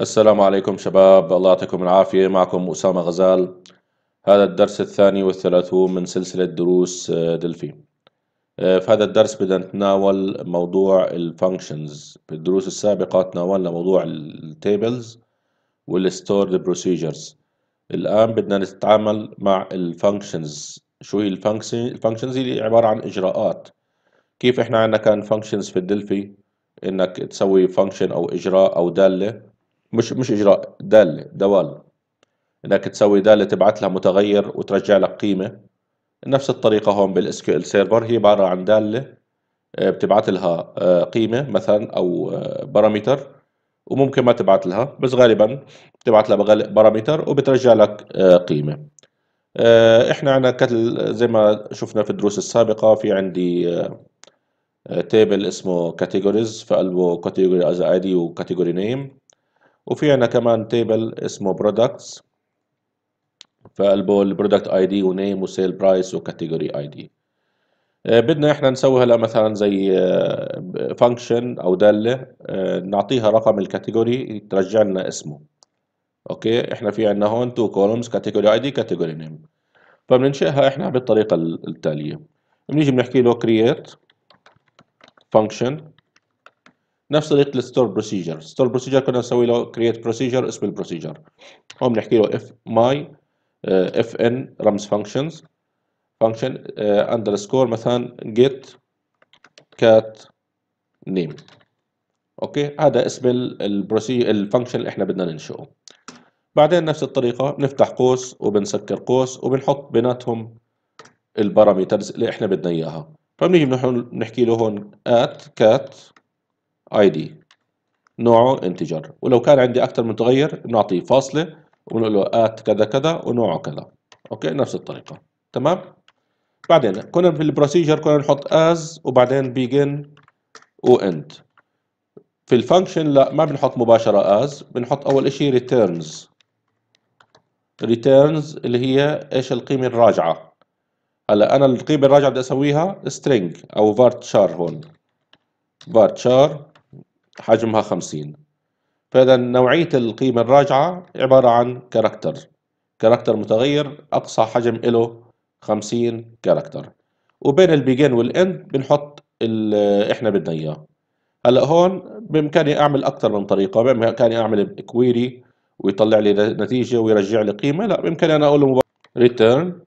السلام عليكم شباب الله يعطيكم العافية معكم أسامة غزال هذا الدرس الثاني والثلاثون من سلسلة دروس آه، دلفي آه، في هذا الدرس بدنا نتناول موضوع الفانكشنز في الدروس السابقة تناولنا موضوع التابلز والستورد بروسيجرز الآن بدنا نتعامل مع الفانكشنز شو هي الفانكشنز هي عبارة عن إجراءات كيف إحنا عندنا كان فانكشنز في الدلفي إنك تسوي فانكشن أو إجراء أو دالة مش مش اجراء داله دوال انك تسوي داله تبعث لها متغير وترجع لك قيمه نفس الطريقه هون بالاس كيو ال سيرفر هي عباره عن داله آه، بتبعث لها آه، قيمه مثلا او آه، بارامتر وممكن ما تبعث لها بس غالبا بتبعث لها بارامتر وبترجع لك قيمه احنا عندنا كتل زي ما شفنا في الدروس السابقه في عندي تيبل اسمه كاتيجوريز فقلبه كاتيجوري از اي دي وكاتيجوري نيم وفي عنا كمان تيبل اسمه برودكتس فقلبه البرودكت اي دي ونيم وسيل برايس وكاتيجوري اي دي بدنا احنا نسوي هلا مثلا زي فانكشن آه، او داله آه، نعطيها رقم الكاتيجوري ترجع لنا اسمه اوكي احنا في عندنا هون تو كولومز كاتيجوري اي دي كاتيجوري نيم فبننشئها احنا بالطريقه التاليه بنيجي بنحكي له كرييت فانكشن نفس طريقه الستور بروسيجر الستور بروسيجر كنا نسوي له كرييت بروسيجر اسم البروسيجر هون بنحكي له اف ماي اف ان رمز فانكشنز فانكشن اندرسكور مثلا جيت كات نيم اوكي هذا اسم البروسيجر الفانكشن اللي احنا بدنا ننشئه بعدين نفس الطريقه بنفتح قوس وبنسكر قوس وبنحط بيناتهم الباراميترز اللي احنا بدنا اياها فبنيجي بنحكي له هون ات كات اي دي نوعه انتجر ولو كان عندي اكثر من متغير بنعطيه فاصله ونقول له ات كذا كذا ونوعه كذا اوكي نفس الطريقه تمام بعدين كنا في البروسيجر كنا نحط از وبعدين begin واند في الفانكشن لا ما بنحط مباشره از بنحط اول شيء returns returns اللي هي ايش القيمه الراجعه هلا انا القيمه الراجعه بدي اسويها string او varchar هون varchar حجمها 50 فإذا نوعية القيمة الراجعة عبارة عن كاركتر كاركتر متغير أقصى حجم له 50 كاركتر وبين البيجن والاند بنحط اللي احنا بدنا اياه هلا هون بامكاني اعمل اكثر من طريقه بامكاني اعمل كويري ويطلع لي نتيجه ويرجع لي قيمه لا بامكاني انا اقول له ريتيرن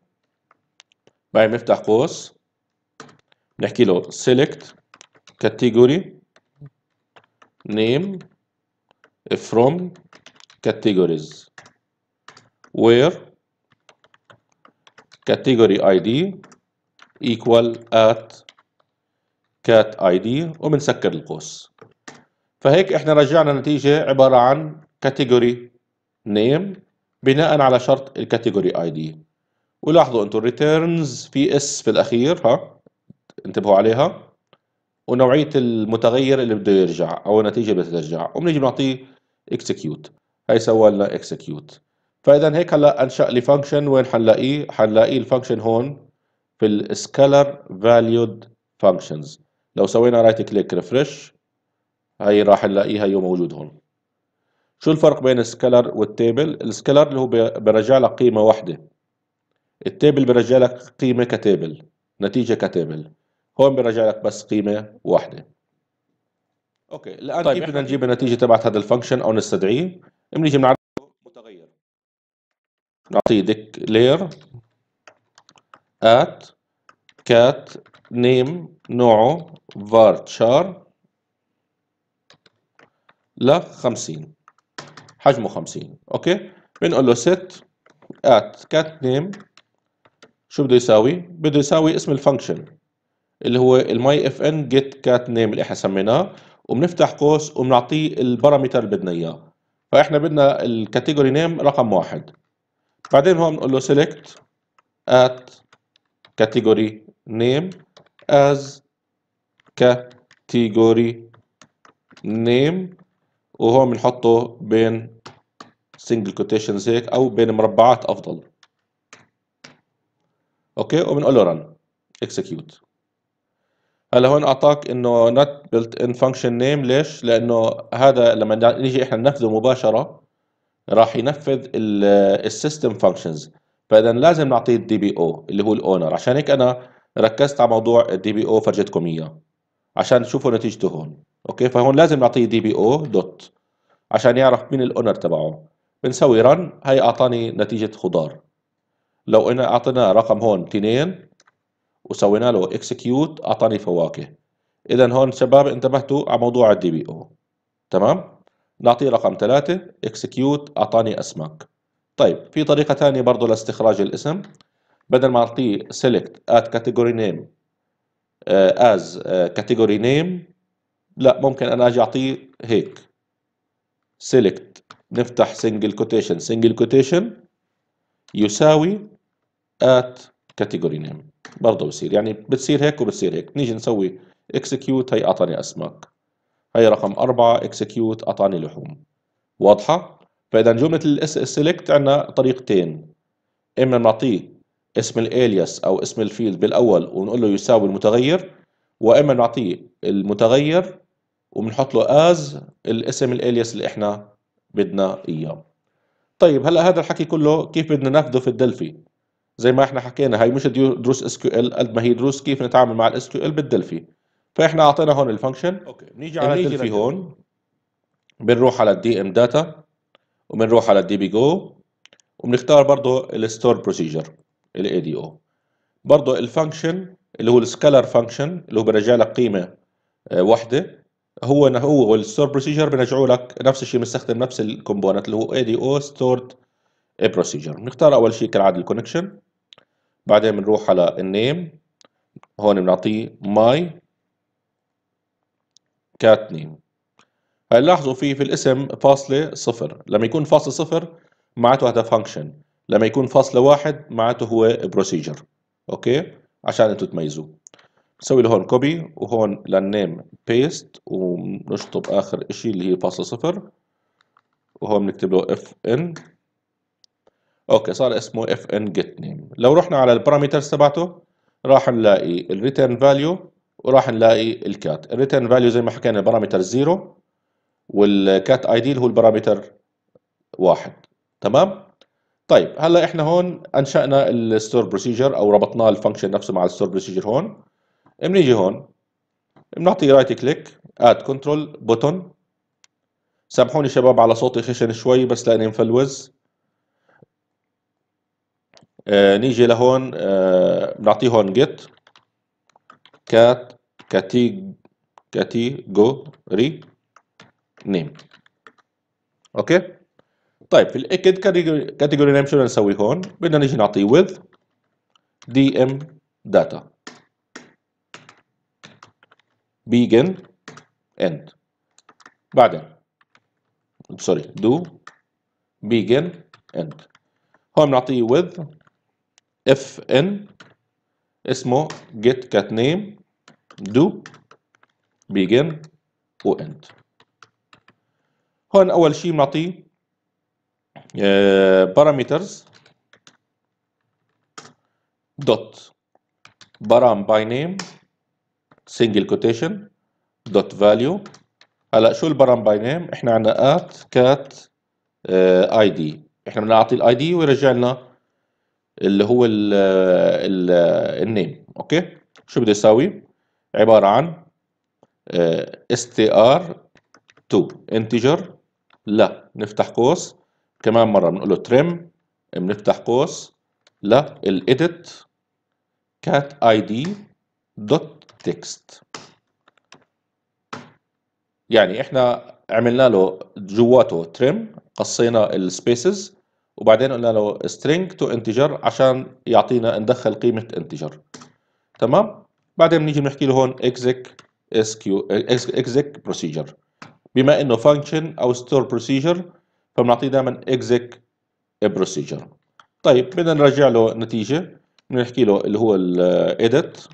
بعدين بنفتح قوس بنحكي له سيلكت كاتيجوري name from categories where category id equal at cat id وبنسكر القوس فهيك احنا رجعنا نتيجة عبارة عن category name بناء على شرط الكاتيجوري id ولاحظوا انتم returns في اس في الاخير ها انتبهوا عليها ونوعيه المتغير اللي بده يرجع او النتيجه اللي بدها ترجع وبنيجي بنعطيه اكسكيوت هي سوى لنا اكسكيوت فاذا هيك هلا انشا لي فانكشن وين حنلاقيه حنلاقيه الفانكشن هون في السكالر فاليود فانكشنز لو سوينا رايت كليك ريفرش هي راح نلاقيها هي موجود هون شو الفرق بين السكالر والتيبل السكالر اللي هو بيرجع لك قيمه واحده التيبل بيرجع لك قيمه كتيبل نتيجه كتيبل هون بيرجع لك بس قيمه واحده اوكي الان طيب كيف بدنا نجيب النتيجه تبعت هذا الفانكشن او نستدعيه بنيجي بنعرف متغير نعطيه ديكلير ات كات نيم نوعه varchar ل 50 حجمه 50 اوكي بنقول له set ات كات name شو بده يساوي؟ بده يساوي اسم الفانكشن اللي هو الماي اف ان جيت كات نيم اللي احنا سميناه وبنفتح قوس وبنعطيه البارامتر اللي بدنا اياه فاحنا بدنا الكاتيجوري نيم رقم واحد بعدين هون بنقول له select at category name as category name وهون بنحطه بين single quotations هيك او بين مربعات افضل اوكي وبنقول له run execute هلا هون اعطاك انه not built in function name ليش؟ لانه هذا لما نيجي احنا ننفذه مباشره راح ينفذ السيستم فانكشنز فاذا لازم نعطيه الدي بي او اللي هو الاونر عشان هيك انا ركزت على موضوع الدي بي او فرجيتكم اياه عشان تشوفوا نتيجته هون اوكي فهون لازم نعطيه دي بي او دوت عشان يعرف مين الاونر تبعه بنسوي رن هي اعطاني نتيجه خضار لو انا اعطينا رقم هون 2 وسوينا له اكسكيوت اعطاني فواكه اذا هون شباب انتبهتوا على موضوع الدي بي او تمام نعطيه رقم ثلاثة اكسكيوت اعطاني اسماك طيب في طريقه ثانيه برضه لاستخراج الاسم بدل ما اعطيه select at category name آه، as آه، category name لا ممكن انا اجي اعطيه هيك select نفتح single quotation single quotation يساوي at كاتيجوري نيم برضه بصير يعني بتصير هيك وبتصير هيك نيجي نسوي اكسكيوت هي اعطاني اسماك هي رقم أربعة اكسكيوت اعطاني لحوم واضحة فإذا جملة الاس سيلكت عندنا طريقتين إما نعطيه اسم الالياس أو اسم الفيلد بالأول ونقول له يساوي المتغير وإما نعطيه المتغير وبنحط له از الاسم الالياس اللي احنا بدنا اياه طيب هلا هذا الحكي كله كيف بدنا ناخذه في الدلفي زي ما احنا حكينا هي مش دروس اس كيو ال قد ما هي دروس كيف نتعامل مع الاس كيو ال بالدلفي فاحنا اعطينا هون الفانكشن اوكي بنيجي على الدلفي هون بنروح على الدي ام داتا وبنروح على الدي بي جو وبنختار برضه الستور بروسيجر الاي دي او برضه الفانكشن اللي هو السكالر فانكشن اللي هو بيرجع لك قيمه آه، واحده هو هو والستور بروسيجر بيرجعوا لك نفس الشيء بنستخدم نفس الكومبوننت اللي هو اي دي او ستورد بروسيجر بنختار اول شيء كالعاده الكونكشن بعدين بنروح على النيم هون بنعطيه ماي كات نيم هلا لاحظوا في في الاسم فاصلة صفر لما يكون فاصلة صفر معناته هذا فانكشن لما يكون فاصلة واحد معناته هو بروسيجر اوكي عشان انتم تميزوا نسوي له هون كوبي وهون للنيم بيست ونشطب اخر اشي اللي هي فاصلة صفر وهون بنكتب له اف ان اوكي صار اسمه اف ان جيت نيم لو رحنا على البارامترز تبعته راح نلاقي الريتيرن فاليو وراح نلاقي الكات الريتيرن فاليو زي ما حكينا البارامتر 0 والكات اي دي اللي هو البارامتر 1 تمام طيب هلا احنا هون انشانا الستور بروسيجر او ربطنا الفانكشن نفسه مع الستور بروسيجر هون بنيجي هون بنعطي رايت كليك اد كنترول بوتون سامحوني شباب على صوتي خشن شوي بس لاني مفلوز آه، نيجي لهون آه، بنعطيه هون جيت كات كاتيج كاتيجوري نيم اوكي طيب في الاكيد كاتيجوري نيم شو بدنا نسوي هون بدنا نيجي نعطيه with دي ام داتا begin end بعدين سوري do begin end هون بنعطيه with اف ان اسمه جيت كات نيم دو بيجن واند هون اول شيء بنعطيه بارامترز دوت بارام باي نيم سنجل كوتيشن دوت فاليو هلا شو البارام باي نيم احنا عندنا ات كات اي دي احنا بنعطي الاي دي ويرجع لنا اللي هو ال ال النيم اوكي شو بده يساوي عباره عن str 2 انتجر لا نفتح قوس كمان مره بنقول له تريم بنفتح قوس لا الاديت كات اي دي دوت تكست يعني احنا عملنا له جواته تريم قصينا السبيسز وبعدين قلنا له string to integer عشان يعطينا ندخل قيمة integer تمام بعدين بنيجي بنحكي له هون exec sq exec procedure بما انه function او store procedure فبنعطيه دائما exec procedure طيب بدنا نرجع له نتيجة بنحكي له اللي هو ال edit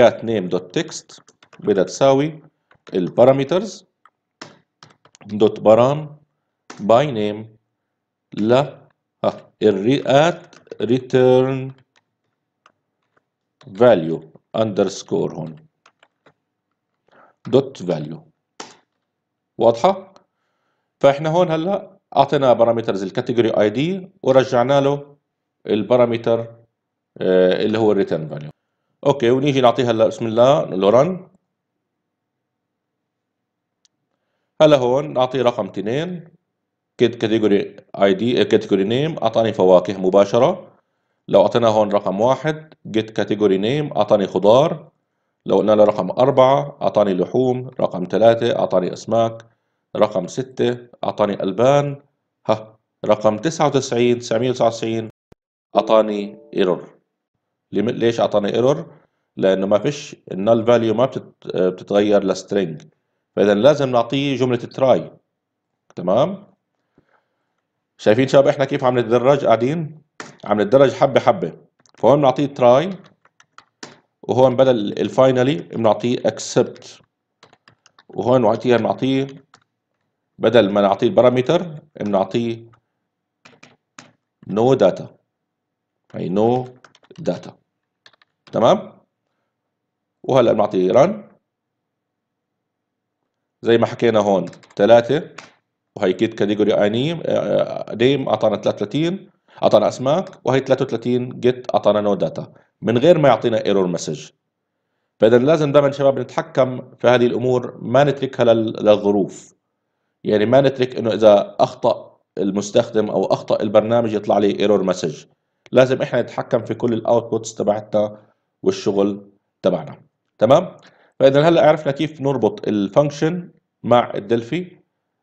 cat name dot text بدها تساوي parameters dot param by name لا ها الري return ريتيرن فاليو اندرسكور هون دوت فاليو واضحه فاحنا هون هلا اعطينا بارامترز الكاتيجوري اي دي ورجعنا له البارامتر آه، اللي هو الريتيرن فاليو اوكي ونيجي نعطيه هلا بسم الله لوران هلا هون نعطيه رقم 2 كاتيجوري اي دي آه، كاتيجوري نيم اعطاني فواكه مباشره لو اعطينا هون رقم واحد جيت كاتيجوري نيم اعطاني خضار لو قلنا له رقم أربعة أعطاني لحوم رقم ثلاثة أعطاني أسماك رقم ستة أعطاني ألبان ها رقم تسعة وتسعين تسعمية وتسعة وتسعين أعطاني ايرور ليش أعطاني ايرور لأنه ما فيش النال فاليو ما آه، بتتغير لسترينج فإذا لازم نعطيه جملة تراي تمام شايفين شباب احنا كيف عم نتدرج قاعدين عم نتدرج حبه حبه فهون بنعطيه تراي وهون بدل الفاينلي بنعطيه اكسبت وهون وقتها بنعطيه بدل ما نعطيه البارامتر بنعطيه نو داتا اي نو داتا تمام وهلا بنعطيه ران زي ما حكينا هون ثلاثة وهي كيت كاتيجوري اي نيم نيم اعطانا 33 اعطانا اسماك وهي 33 جيت اعطانا نو داتا من غير ما يعطينا ايرور مسج فاذا لازم دائما شباب نتحكم في هذه الامور ما نتركها للظروف يعني ما نترك انه اذا اخطا المستخدم او اخطا البرنامج يطلع لي ايرور مسج لازم احنا نتحكم في كل الاوتبوتس تبعتنا والشغل تبعنا تمام فاذا هلا عرفنا كيف نربط الفانكشن مع الدلفي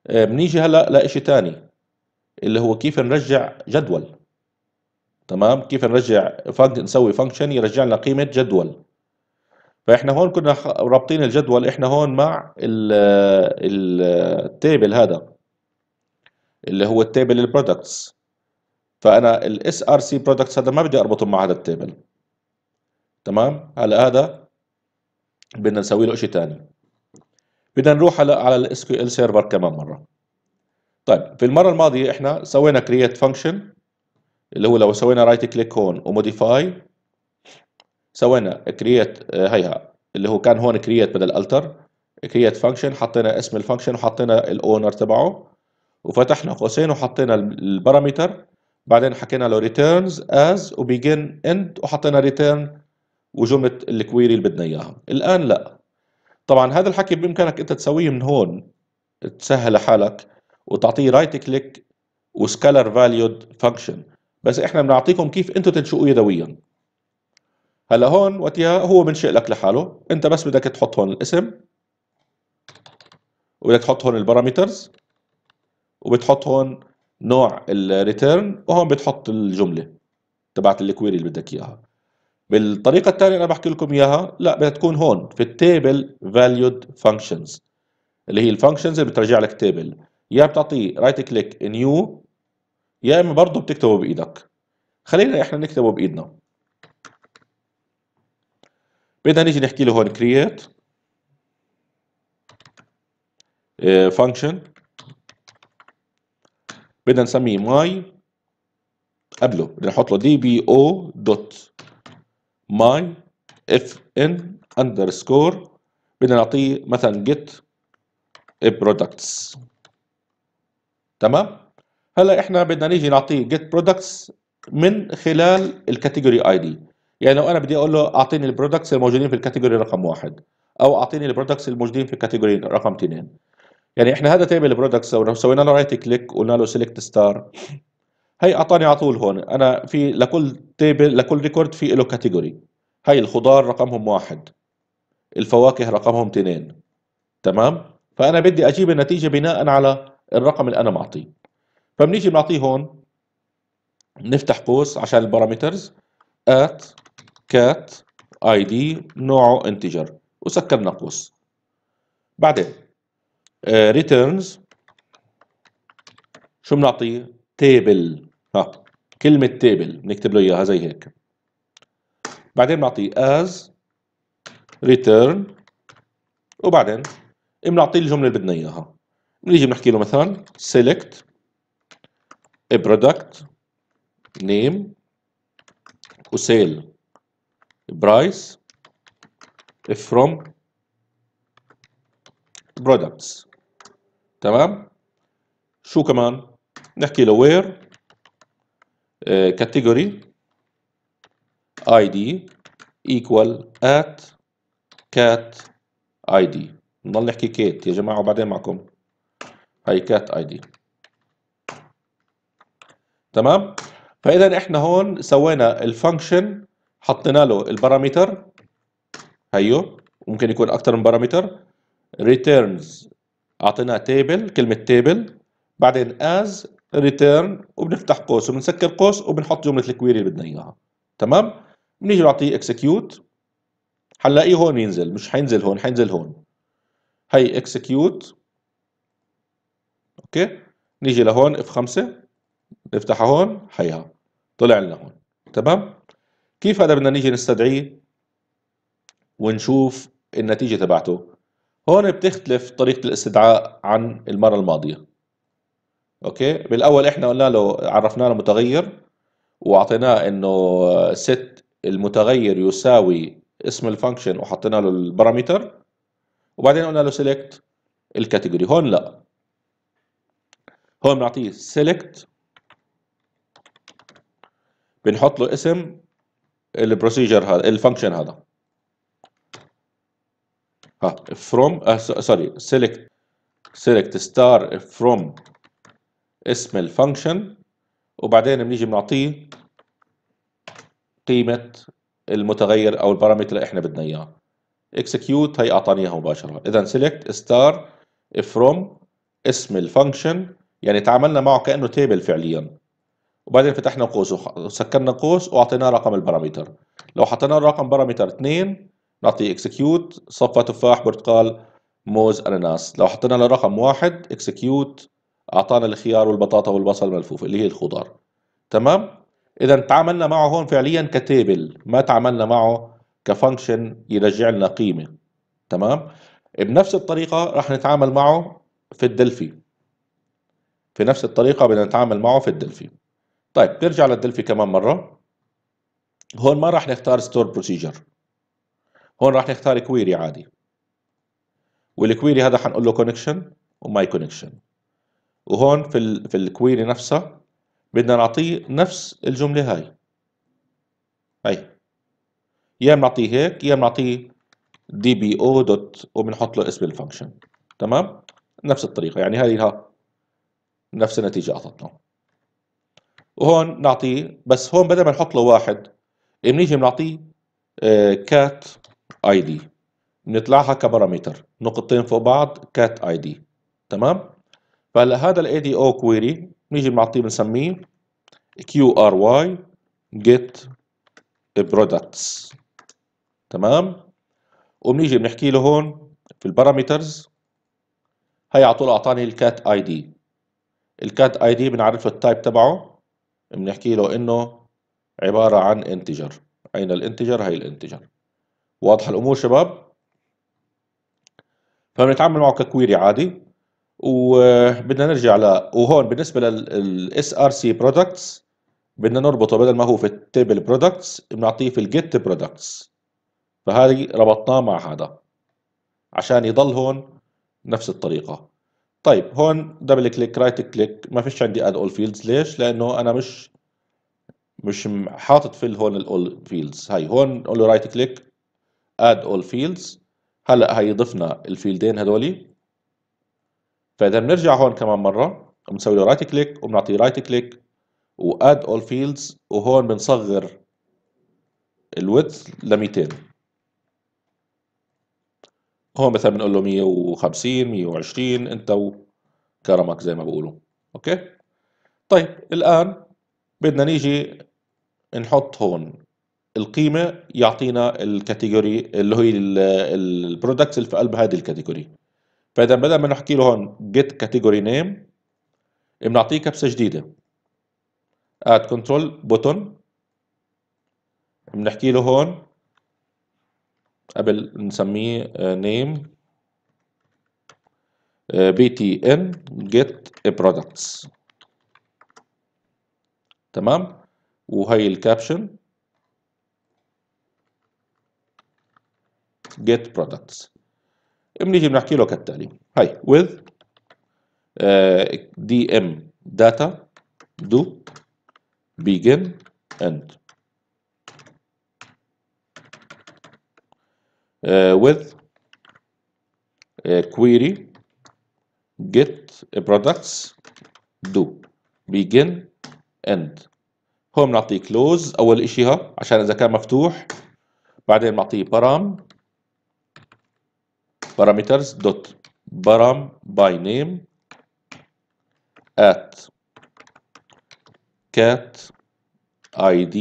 آه، بنيجي هلا لشيء ثاني اللي هو كيف نرجع جدول تمام كيف نرجع فانك نسوي فانكشن يرجع لنا قيمه جدول فاحنا هون كنا رابطين الجدول احنا هون مع التيبل هذا اللي هو التيبل البرودكتس فانا الاس ار سي برودكتس هذا ما بدي اربطه مع هذا التيبل تمام هلا هذا بدنا نسوي له شيء ثاني بدنا نروح على على الاس كيو ال سيرفر كمان مره طيب في المره الماضيه احنا سوينا كرييت فانكشن اللي هو لو سوينا رايت كليك هون وموديفاي سوينا كرييت آه، هيها اللي هو كان هون كرييت بدل التر كرييت فانكشن حطينا اسم الفانكشن وحطينا الاونر تبعه وفتحنا قوسين وحطينا البارامتر بعدين حكينا له ريتيرنز از وبيجن اند وحطينا ريتيرن وجمله الكويري اللي بدنا اياها الان لا طبعا هذا الحكي بامكانك انت تسويه من هون تسهل حالك وتعطيه رايت كليك وسكالر فاليود فانكشن بس احنا بنعطيكم كيف انتم تنشئوه يدويا هلا هون وقتها هو بنشئ لك لحاله انت بس بدك تحط هون الاسم وبدك تحط هون البارامترز وبتحط هون نوع الريتيرن وهون بتحط الجمله تبعت الكويري اللي بدك اياها بالطريقه الثانيه انا بحكي لكم اياها لا بدها تكون هون في التيبل valued functions اللي هي الفانكشنز اللي بترجع لك تيبل يا بتعطيه رايت كليك نيو يا اما برضه بتكتبه بايدك خلينا احنا نكتبه بايدنا بدنا نيجي نحكي له هون create آه، function بدنا نسميه my قبله بدنا نحط له dbo دوت ماي اف ان اندرسكور بدنا نعطيه مثلا جيت برودكتس تمام هلا احنا بدنا نيجي نعطيه جيت برودكتس من خلال الكاتيجوري اي دي يعني لو انا بدي اقول له اعطيني البرودكتس الموجودين في الكاتيجوري رقم واحد او اعطيني البرودكتس الموجودين في الكاتيجوري رقم اثنين يعني احنا هذا تيبل برودكتس سوينا له رايت كليك قلنا له سيلكت ستار هي اعطاني على طول هون انا في لكل تيبل لكل ريكورد في له كاتيجوري هي الخضار رقمهم واحد الفواكه رقمهم اثنين تمام فانا بدي اجيب النتيجه بناء على الرقم اللي انا معطيه فبنيجي بنعطيه هون نفتح قوس عشان البارامترز ات كات اي دي نوعه انتجر وسكرنا قوس بعدين uh, شو بنعطيه تيبل ها كلمة تيبل بنكتب له اياها زي هيك بعدين بنعطيه as return وبعدين بنعطيه الجملة اللي بدنا اياها بنيجي بنحكي له مثلا select a product name وسيل برايس from products تمام شو كمان نحكي له وير كاتيجوري اي دي ايكوال ات كات اي دي نضل نحكي كات يا جماعه وبعدين معكم هي كات اي دي تمام فاذا احنا هون سوينا الفانكشن حطينا له البارامتر هيو ممكن يكون اكثر من بارامتر ريتيرنز اعطيناه تيبل كلمه تيبل بعدين as return وبنفتح قوس وبنسكر قوس وبنحط جمله الكويري اللي بدنا اياها تمام بنيجي نعطيه execute حنلاقيه هون ينزل مش حينزل هون حينزل هون هي execute اوكي نيجي لهون اف 5 نفتحها هون حيها طلع لنا هون تمام كيف هذا بدنا نيجي نستدعيه ونشوف النتيجه تبعته هون بتختلف طريقه الاستدعاء عن المره الماضيه اوكي بالاول احنا قلنا له عرفنا له متغير واعطيناه انه ست المتغير يساوي اسم الفانكشن وحطينا له البارامتر وبعدين قلنا له سيلكت الكاتيجوري هون لا هون بنعطيه سيلكت بنحط له اسم البروسيجر هذا الفانكشن هذا ها فروم سوري سيلكت سيلكت ستار فروم اسم الفانكشن وبعدين بنيجي بنعطيه قيمه المتغير او البارامتر اللي احنا بدنا اياه execute هي اعطاني اياها مباشره اذا select star from اسم الفانكشن يعني تعاملنا معه كانه تيبل فعليا وبعدين فتحنا قوس وسكرنا قوس واعطيناه رقم البارامتر لو حطينا الرقم بارامتر 2 نعطيه execute صفى تفاح برتقال موز اناناس لو حطينا له رقم واحد execute اعطانا الخيار والبطاطا والبصل الملفوف اللي هي الخضار تمام اذا تعاملنا معه هون فعليا كتيبل ما تعاملنا معه كفانكشن يرجع لنا قيمه تمام بنفس الطريقه راح نتعامل معه في الدلفي في نفس الطريقه بدنا نتعامل معه في الدلفي طيب نرجع للدلفي كمان مره هون ما راح نختار ستور بروسيجر هون راح نختار كويري عادي والكويري هذا حنقول له كونكشن وماي كونكشن وهون في الـ في الكويري نفسها بدنا نعطيه نفس الجمله هاي هي يا بنعطيه هيك يا بنعطيه دي بي او دوت وبنحط له اسم الفانكشن تمام نفس الطريقه يعني هاي ها نفس النتيجه اعطتنا وهون نعطيه بس هون بدل ما نحط له واحد بنيجي بنعطيه كات اي دي بنطلعها كبارامتر نقطتين فوق بعض كات اي دي تمام فهلا هذا الاي دي او كويري نيجي بنعطيه بنسميه كيو ار واي جيت برودكتس تمام وبنيجي بنحكي له هون في البارامترز هي على طول اعطاني الكات اي دي الكات اي دي بنعرف التايب تبعه بنحكي له انه عباره عن انتجر اين الانتجر هي الانتجر واضحه الامور شباب فبنتعامل معه ككويري عادي وبدنا نرجع ل وهون بالنسبه للاس ار سي برودكتس بدنا نربطه بدل ما هو في التيبل برودكتس بنعطيه في الجيت برودكتس فهذه ربطناه مع هذا عشان يضل هون نفس الطريقه طيب هون دبل كليك رايت كليك ما فيش عندي اد اول فيلدز ليش لانه انا مش مش حاطط في هون الاول فيلدز هاي هون نقول له رايت كليك اد اول فيلدز هلا هي ضفنا الفيلدين هذولي فاذا بنرجع هون كمان مره بنسوي له رايت كليك وبنعطيه رايت كليك واد اول فيلدز وهون بنصغر الويدث ل 200 هون مثلا بنقول له 150 120 انت وكرمك زي ما بقولوا اوكي طيب الان بدنا نيجي نحط هون القيمه يعطينا الكاتيجوري اللي هي البرودكتس اللي في قلب هذه الكاتيجوري فاذا بدل ما نحكي له هون جيت كاتيجوري نيم بنعطيه كبسه جديده اد كنترول بوتون بنحكي له هون قبل نسميه نيم بي تي ان جيت برودكتس تمام وهي الكابشن جيت برودكتس بنيجي بنحكي له كالتالي هاي with دي آه، ام do begin end uh, with a آه، query get products do begin end هون بنعطيه close اول اشي ها عشان اذا كان مفتوح بعدين بنعطيه param parameters dot param by name at cat id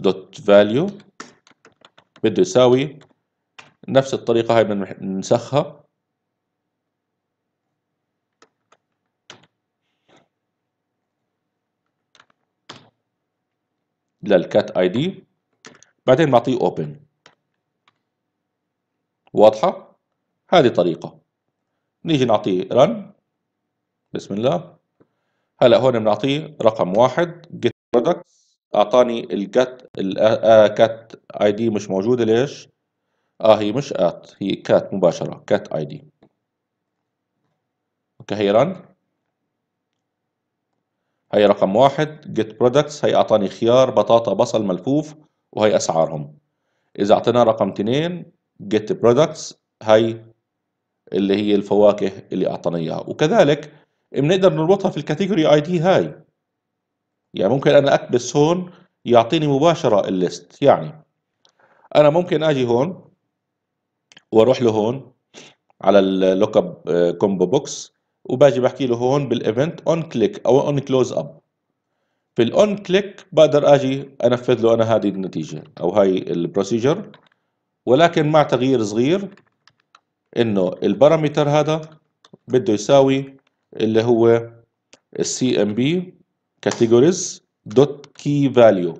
dot value بده يساوي نفس الطريقة هاي بننسخها للكات اي دي بعدين بعطيه اوبن واضحة هذه طريقة نيجي نعطيه رن بسم الله هلا هون بنعطيه رقم واحد جيت products اعطاني الجت الكات اي دي مش موجوده ليش؟ اه هي مش ات هي كات مباشره كات اي دي اوكي هي رن هي رقم واحد جيت برودكتس هي اعطاني خيار بطاطا بصل ملفوف وهي اسعارهم اذا اعطيناه رقم اثنين جيت برودكتس هي اللي هي الفواكه اللي اعطانا اياها وكذلك بنقدر نربطها في الكاتيجوري اي دي هاي يعني ممكن انا اكبس هون يعطيني مباشره الليست يعني انا ممكن اجي هون واروح له هون على اللوك اب كومبو بوكس وباجي بحكي له هون بالايفنت اون كليك او اون كلوز اب في الاون كليك بقدر اجي انفذ له انا هذه النتيجه او هاي البروسيجر ولكن مع تغيير صغير انه البارامتر هذا بده يساوي اللي هو السي ام بي كاتيجوريز دوت كي فاليو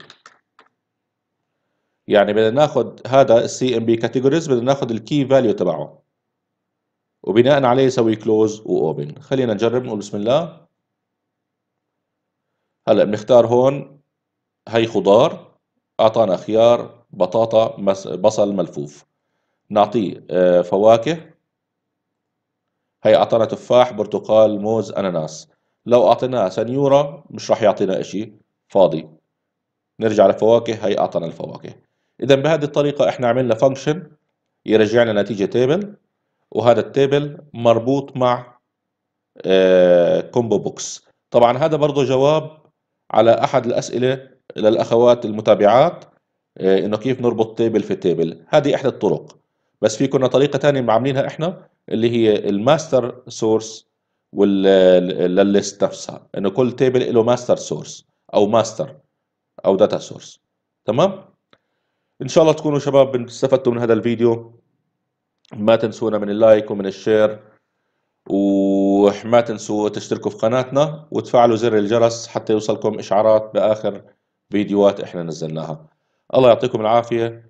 يعني بدنا ناخذ هذا السي ام بي كاتيجوريز بدنا ناخذ الكي فاليو تبعه وبناء عليه يسوي كلوز واوبن خلينا نجرب نقول بسم الله هلا بنختار هون هي خضار اعطانا خيار بطاطا بصل ملفوف نعطيه آه، فواكه هي أعطانا تفاح برتقال موز أناناس لو أعطيناه سنيورة مش راح يعطينا إشي فاضي نرجع لفواكه هي أعطانا الفواكه إذا بهذه الطريقة إحنا عملنا فانكشن يرجع لنا نتيجة تيبل وهذا التيبل مربوط مع كومبو آه، بوكس طبعا هذا برضه جواب على أحد الأسئلة للأخوات المتابعات آه، إنه كيف نربط تيبل في تيبل هذه إحدى الطرق بس في كنا طريقه ثانيه عاملينها احنا اللي هي الماستر سورس للليست نفسها انه كل تيبل له ماستر سورس او ماستر او داتا سورس تمام ان شاء الله تكونوا شباب استفدتوا من هذا الفيديو ما تنسونا من اللايك ومن الشير وما تنسوا تشتركوا في قناتنا وتفعلوا زر الجرس حتى يوصلكم اشعارات باخر فيديوهات احنا نزلناها الله يعطيكم العافيه